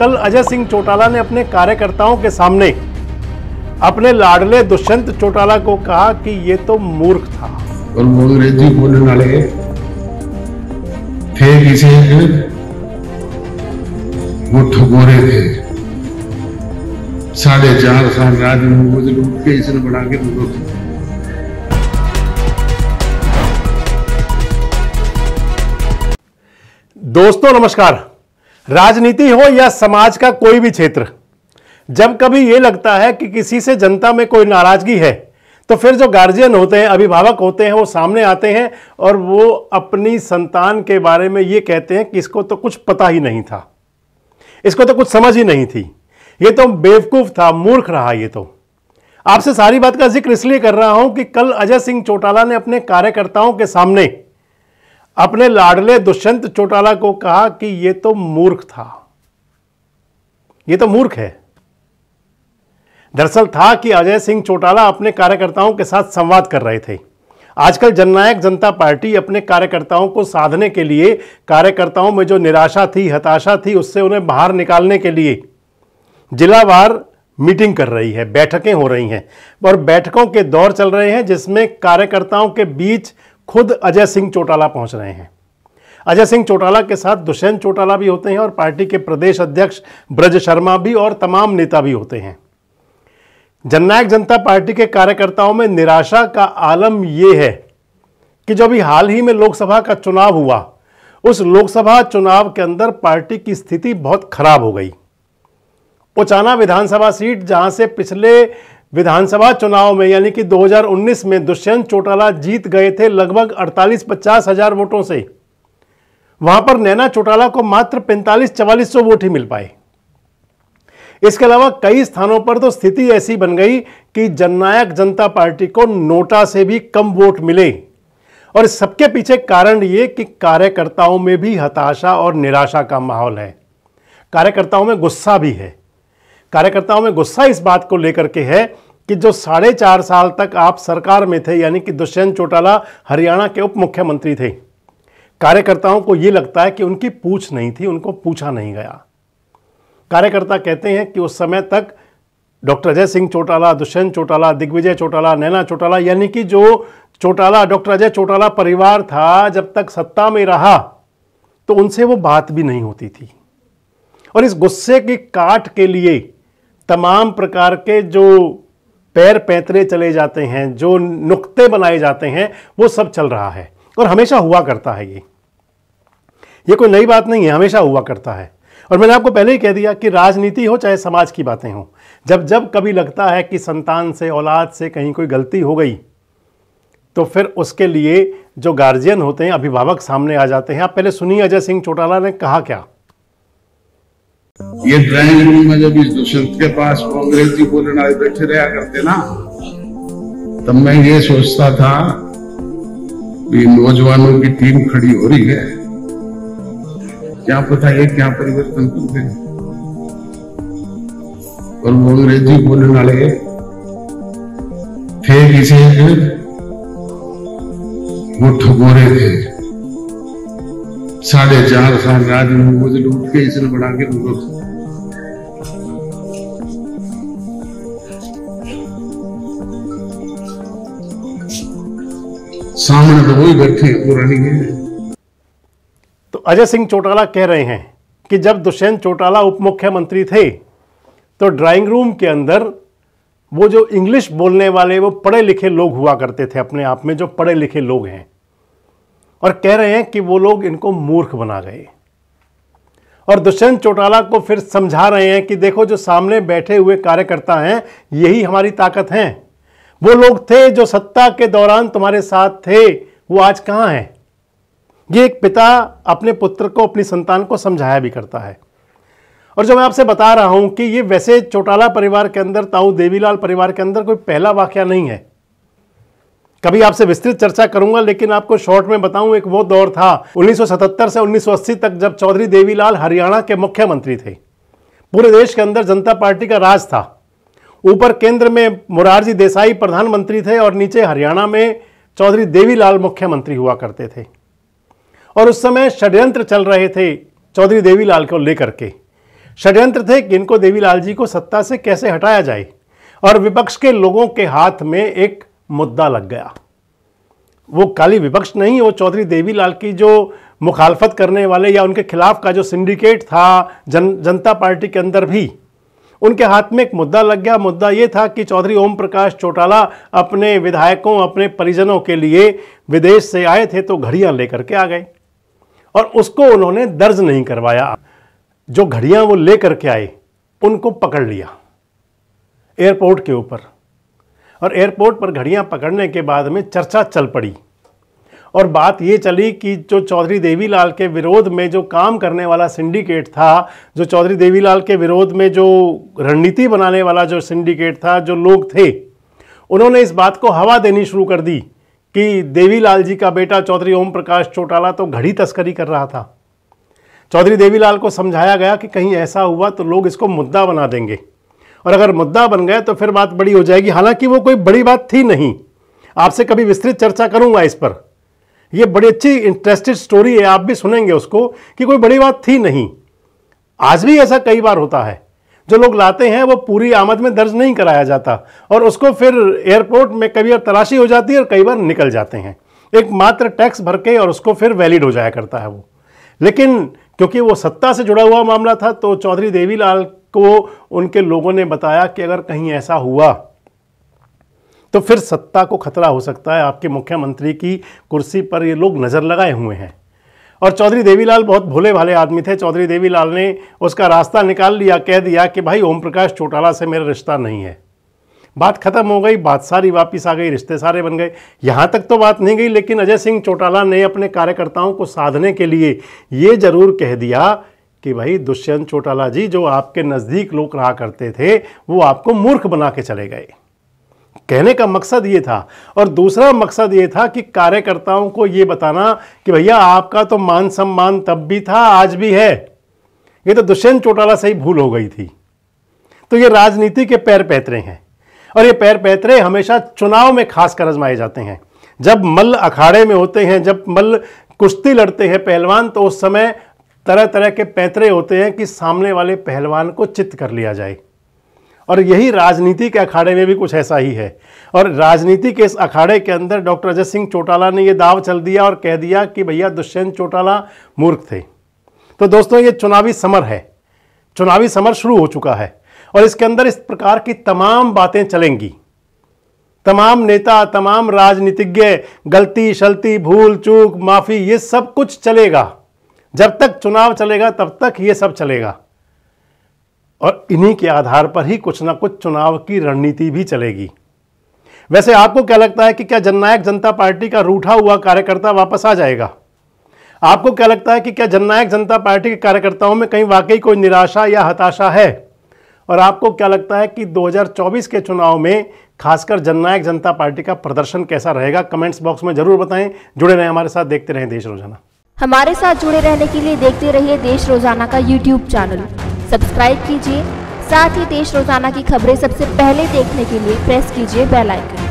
कल अजय सिंह चौटाला ने अपने कार्यकर्ताओं के सामने अपने लाडले दुष्यंत चौटाला को कहा कि ये तो मूर्ख था और बोलने थे वो ठगोरे थे साढ़े चार साल राज के इसने के दोस्तों नमस्कार राजनीति हो या समाज का कोई भी क्षेत्र जब कभी ये लगता है कि किसी से जनता में कोई नाराजगी है तो फिर जो गार्जियन होते हैं अभिभावक होते हैं वो सामने आते हैं और वो अपनी संतान के बारे में ये कहते हैं कि इसको तो कुछ पता ही नहीं था इसको तो कुछ समझ ही नहीं थी ये तो बेवकूफ़ था मूर्ख रहा ये तो आपसे सारी बात का जिक्र इसलिए कर रहा हूं कि कल अजय सिंह चौटाला ने अपने कार्यकर्ताओं के सामने अपने लाडले दुष्यंत चौटाला को कहा कि ये तो मूर्ख था ये तो मूर्ख है दरअसल था कि अजय सिंह चौटाला अपने कार्यकर्ताओं के साथ संवाद कर रहे थे आजकल जननायक जनता पार्टी अपने कार्यकर्ताओं को साधने के लिए कार्यकर्ताओं में जो निराशा थी हताशा थी उससे उन्हें बाहर निकालने के लिए जिलावार मीटिंग कर रही है बैठकें हो रही हैं और बैठकों के दौर चल रहे हैं जिसमें कार्यकर्ताओं के बीच खुद अजय सिंह चौटाला पहुंच रहे हैं अजय सिंह चौटाला के साथ दुष्यंत चौटाला भी होते हैं और पार्टी के प्रदेश अध्यक्ष ब्रज शर्मा भी और तमाम नेता भी होते हैं जननायक जनता पार्टी के कार्यकर्ताओं में निराशा का आलम यह है कि जो अभी हाल ही में लोकसभा का चुनाव हुआ उस लोकसभा चुनाव के अंदर पार्टी की स्थिति बहुत खराब हो गई उचाना विधानसभा सीट जहां से पिछले विधानसभा चुनाव में यानी कि 2019 में दुष्यंत चौटाला जीत गए थे लगभग 48 पचास हजार वोटों से वहां पर नैना चौटाला को मात्र 45 चवालीस सौ वोट ही मिल पाए इसके अलावा कई स्थानों पर तो स्थिति ऐसी बन गई कि जननायक जनता पार्टी को नोटा से भी कम वोट मिले और इस सबके पीछे कारण ये कि कार्यकर्ताओं में भी हताशा और निराशा का माहौल है कार्यकर्ताओं में गुस्सा भी है कार्यकर्ताओं में गुस्सा इस बात को लेकर के है कि जो साढ़े चार साल तक आप सरकार में थे यानी कि दुष्यंत चौटाला हरियाणा के उप मुख्यमंत्री थे कार्यकर्ताओं को ये लगता है कि उनकी पूछ नहीं थी उनको पूछा नहीं गया कार्यकर्ता कहते हैं कि उस समय तक डॉक्टर अजय सिंह चौटाला दुष्यंत चौटाला दिग्विजय चौटाला नैना चौटाला यानी कि जो चौटाला डॉक्टर अजय चौटाला परिवार था जब तक सत्ता में रहा तो उनसे वो बात भी नहीं होती थी और इस गुस्से की काट के लिए तमाम प्रकार के जो पैर पैतरे चले जाते हैं जो नुक्ते बनाए जाते हैं वो सब चल रहा है और हमेशा हुआ करता है ये ये कोई नई बात नहीं है हमेशा हुआ करता है और मैंने आपको पहले ही कह दिया कि राजनीति हो चाहे समाज की बातें हों जब जब कभी लगता है कि संतान से औलाद से कहीं कोई गलती हो गई तो फिर उसके लिए जो गार्जियन होते हैं अभिभावक सामने आ जाते हैं आप पहले सुनिए अजय सिंह चौटाला ने कहा क्या ये ड्राइंग रूम में जब इस दुष्यंत के पास कांग्रेस अंग्रेजी बोलने वाले बैठे रहा करते ना तब मैं ये सोचता था कि नौजवानों की टीम खड़ी हो रही है क्या पता ये क्या परिवर्तन कर दे और वो अंग्रेजी बोलने वाले थे किसे वो ठगोरे थे साढ़े चार साल राज मुझे लूट के इसने बढ़ा के मुझे सामने तो वही बैठे पुरानी है तो अजय सिंह चौटाला कह रहे हैं कि जब दुष्यंत चौटाला उप मुख्यमंत्री थे तो ड्राइंग रूम के अंदर वो जो इंग्लिश बोलने वाले वो पढ़े लिखे लोग हुआ करते थे अपने आप में जो पढ़े लिखे लोग हैं और कह रहे हैं कि वो लोग इनको मूर्ख बना गए और दुष्यंत चौटाला को फिर समझा रहे हैं कि देखो जो सामने बैठे हुए कार्यकर्ता हैं यही हमारी ताकत हैं वो लोग थे जो सत्ता के दौरान तुम्हारे साथ थे वो आज कहाँ हैं ये एक पिता अपने पुत्र को अपनी संतान को समझाया भी करता है और जो मैं आपसे बता रहा हूं कि ये वैसे चौटाला परिवार के अंदर ताऊ देवीलाल परिवार के अंदर कोई पहला वाक्य नहीं है कभी आपसे विस्तृत चर्चा करूंगा लेकिन आपको शॉर्ट में बताऊं एक वो दौर था 1977 से 1980 तक जब चौधरी देवीलाल हरियाणा के मुख्यमंत्री थे पूरे देश के अंदर जनता पार्टी का राज था ऊपर केंद्र में मुरारजी देसाई प्रधानमंत्री थे और नीचे हरियाणा में चौधरी देवीलाल मुख्यमंत्री हुआ करते थे और उस समय षड्यंत्र चल रहे थे चौधरी देवीलाल को लेकर के षड्यंत्र थे कि इनको देवीलाल जी को सत्ता से कैसे हटाया जाए और विपक्ष के लोगों के हाथ में एक मुद्दा लग गया वो काली विपक्ष नहीं वो चौधरी देवीलाल की जो मुखालफत करने वाले या उनके खिलाफ का जो सिंडिकेट था जन जनता पार्टी के अंदर भी उनके हाथ में एक मुद्दा लग गया मुद्दा ये था कि चौधरी ओम प्रकाश चौटाला अपने विधायकों अपने परिजनों के लिए विदेश से आए थे तो घड़ियां लेकर के आ गए और उसको उन्होंने दर्ज नहीं करवाया जो घड़ियां वो लेकर के आए उनको पकड़ लिया एयरपोर्ट के ऊपर और एयरपोर्ट पर घड़ियां पकड़ने के बाद में चर्चा चल पड़ी और बात ये चली कि जो चौधरी देवीलाल के विरोध में जो काम करने वाला सिंडिकेट था जो चौधरी देवीलाल के विरोध में जो रणनीति बनाने वाला जो सिंडिकेट था जो लोग थे उन्होंने इस बात को हवा देनी शुरू कर दी कि देवीलाल जी का बेटा चौधरी ओम प्रकाश चौटाला तो घड़ी तस्करी कर रहा था चौधरी देवीलाल को समझाया गया कि कहीं ऐसा हुआ तो लोग इसको मुद्दा बना देंगे और अगर मुद्दा बन गए तो फिर बात बड़ी हो जाएगी हालांकि वो कोई बड़ी बात थी नहीं आपसे कभी विस्तृत चर्चा करूंगा इस पर यह बड़ी अच्छी इंटरेस्टेड स्टोरी है आप भी सुनेंगे उसको कि कोई बड़ी बात थी नहीं आज भी ऐसा कई बार होता है जो लोग लाते हैं वो पूरी आमद में दर्ज नहीं कराया जाता और उसको फिर एयरपोर्ट में कभी बार तलाशी हो जाती है और कई बार निकल जाते हैं एक मात्र टैक्स भर के और उसको फिर वैलिड हो जाया करता है वो लेकिन क्योंकि वो सत्ता से जुड़ा हुआ मामला था तो चौधरी देवीलाल को उनके लोगों ने बताया कि अगर कहीं ऐसा हुआ तो फिर सत्ता को खतरा हो सकता है आपके मुख्यमंत्री की कुर्सी पर ये लोग नज़र लगाए हुए हैं और चौधरी देवीलाल बहुत भोले भाले आदमी थे चौधरी देवीलाल ने उसका रास्ता निकाल लिया कह दिया कि भाई ओम प्रकाश चौटाला से मेरा रिश्ता नहीं है बात खत्म हो गई बात सारी वापस आ गई रिश्ते सारे बन गए यहाँ तक तो बात नहीं गई लेकिन अजय सिंह चौटाला ने अपने कार्यकर्ताओं को साधने के लिए ये जरूर कह दिया कि भाई दुष्यंत चौटाला जी जो आपके नज़दीक लोग रहा करते थे वो आपको मूर्ख बना के चले गए कहने का मकसद ये था और दूसरा मकसद ये था कि कार्यकर्ताओं को ये बताना कि भैया आपका तो मान सम्मान तब भी था आज भी है ये तो दुष्यंत चौटाला से ही भूल हो गई थी तो ये राजनीति के पैर पैतरे हैं और ये पैर पैतरे हमेशा चुनाव में खास कर आजमाए जाते हैं जब मल्ल अखाड़े में होते हैं जब मल्ल कुश्ती लड़ते हैं पहलवान तो उस समय तरह तरह के पैतरे होते हैं कि सामने वाले पहलवान को चित्त कर लिया जाए और यही राजनीति के अखाड़े में भी कुछ ऐसा ही है और राजनीति के इस अखाड़े के अंदर डॉक्टर अजय सिंह चौटाला ने ये दाव चल दिया और कह दिया कि भैया दुष्यंत चौटाला मूर्ख थे तो दोस्तों ये चुनावी समर है चुनावी समर शुरू हो चुका है और इसके अंदर इस प्रकार की तमाम बातें चलेंगी तमाम नेता तमाम राजनीतिज्ञ गलती शलती भूल चूक माफ़ी ये सब कुछ चलेगा जब तक चुनाव चलेगा तब तक ये सब चलेगा और इन्हीं के आधार पर ही कुछ ना कुछ चुनाव की रणनीति भी चलेगी वैसे आपको क्या लगता है कि क्या जननायक जनता पार्टी का रूठा हुआ कार्यकर्ता वापस आ जाएगा आपको क्या लगता है कि क्या जननायक जनता पार्टी के कार्यकर्ताओं में कहीं वाकई कोई निराशा या हताशा है और आपको क्या लगता है कि 2024 के चुनाव में खासकर जननायक जनता पार्टी का प्रदर्शन कैसा रहेगा कमेंट्स बॉक्स में जरूर बताएं जुड़े रहें हमारे साथ देखते रहें देश रोजाना हमारे साथ जुड़े रहने के लिए देखते रहिए देश रोजाना का यूट्यूब चैनल सब्सक्राइब कीजिए साथ ही देश रोजाना की खबरें सबसे पहले देखने के लिए प्रेस कीजिए बेल आइकन